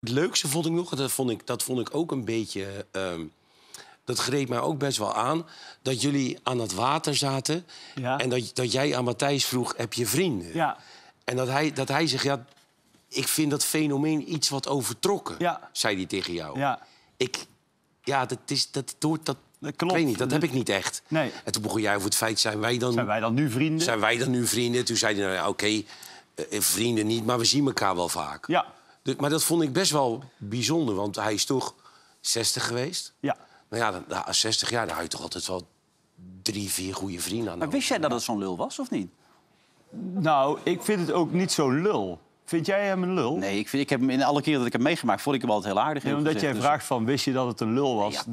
Het leukste vond ik nog, dat vond ik, dat vond ik ook een beetje. Ehm, dat greep mij ook best wel aan. Dat jullie aan het water zaten. En dat, dat jij aan Matthijs vroeg: heb je vrienden? Ja. En dat hij, dat hij zegt: ja, ik vind dat fenomeen iets wat overtrokken. Zei hij tegen jou. Ja. Ik, ja, dat is. Dat, dat, klopt. Ik weet niet, dat heb ik niet echt. Nee. En toen begon jij over het feit: zijn wij dan. Zijn wij dan nu vrienden? Zijn wij dan nu vrienden? Toen zei hij: nou, ja, oké, eh, vrienden niet, maar we zien elkaar wel vaak. Ja. Dus, maar dat vond ik best wel bijzonder, want hij is toch 60 geweest. Ja. Nou ja, dan, 60 nou, jaar, daar had je toch altijd wel drie, vier goede vrienden aan. Maar wist jij dat het zo'n lul was, of niet? Nou, ik vind het ook niet zo'n lul. Vind jij hem een lul? Nee, ik, vind, ik heb hem in alle keren dat ik hem meegemaakt, vond ik hem altijd heel aardig. omdat jij dus- vraagt van, wist je dat het een lul was?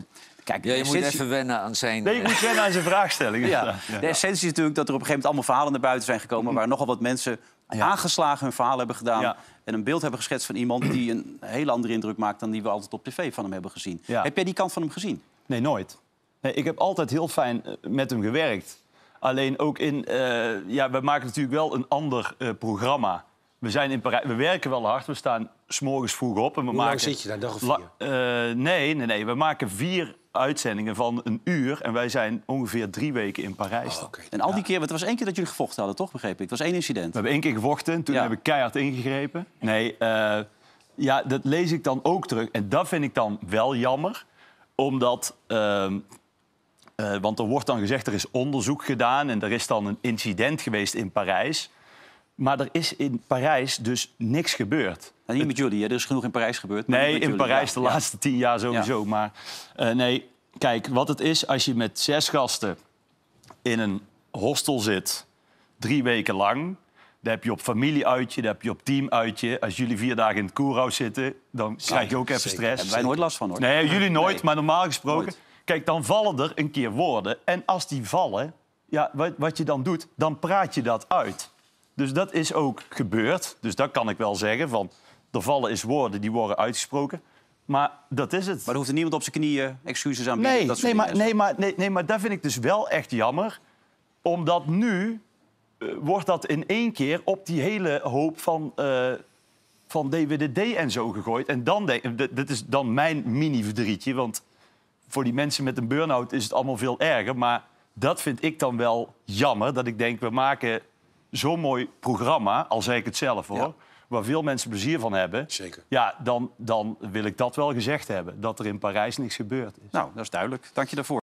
Kijk, je moet even wennen aan zijn... Nee, je eh, moet wennen aan zijn vraagstelling. Ja. De essentie is natuurlijk dat er op een gegeven moment allemaal verhalen naar buiten zijn gekomen... Mhm. waar nogal wat mensen aangeslagen hun verhaal hebben gedaan. En een beeld hebben geschetst van iemand die een heel andere indruk maakt dan die we altijd op tv van hem hebben gezien. Heb jij die kant van hem gezien? Nee, nooit. Nee, ik heb altijd heel fijn eh, met hem gewerkt. Alleen ook in. Eh, ja, we maken natuurlijk wel een ander eh, programma. We, zijn in Parij we werken wel hard. We staan s'morgens vroeg op. En we Hoe lang zit je daar? Dag of vier? nee, nee, nee. We maken vier uitzendingen van een uur. En wij zijn ongeveer drie weken in Parijs. Oh, en al die keer, want het was één keer dat jullie gevochten hadden, toch? Begreep ik. Het was één incident. We hebben één keer gevochten. Toen hebben we keihard ingegrepen. Nee, eh, ja, dat lees ik dan ook terug. En dat vind ik dan wel jammer. Omdat. Ehm, eh, want er wordt dan gezegd, er is onderzoek gedaan en er is dan een incident geweest in Parijs. Maar er is in Parijs dus niks gebeurd. Nou, niet met jullie, hè? er is genoeg in Parijs gebeurd. nee, in Parijs de laatste tien jaar sowieso. Maar eh, nee, kijk, wat het is als je met zes gasten in een hostel zit, drie weken lang. Dan heb je op familie familieuitje, dan heb je op team teamuitje. Als jullie vier dagen in het koerhuis zitten, dan krijg je ook even stress. Daar hebben wij nooit last van, hoor. Nee, jullie nooit, maar normaal gesproken... Kijk, dan vallen er een keer woorden. En als die vallen, ja, wat, wat je dan doet, dan praat je dat uit. Dus dat is ook gebeurd. Dus dat kan ik wel zeggen. Van, er vallen is woorden die worden uitgesproken. Maar dat is het. Maar er hoeft er niemand op zijn knieën excuses aan te bieden. Nee, nee, maar, nee, nee, maar dat vind ik dus wel echt jammer. Omdat nu eh, wordt dat in één keer op die hele hoop van, uh, van DWDD en zo gegooid. En dan dit is dan mijn mini-verdrietje. Want voor die mensen met een burn-out is het allemaal veel erger. Maar dat vind ik dan wel jammer. Dat ik denk, we maken zo'n mooi programma, al zei ik het zelf hoor, waar veel mensen plezier van hebben. Zeker. Ja, dan, dan wil ik dat wel gezegd hebben, dat er in Parijs niks gebeurd is. Nou, dat is duidelijk. Dank je daarvoor.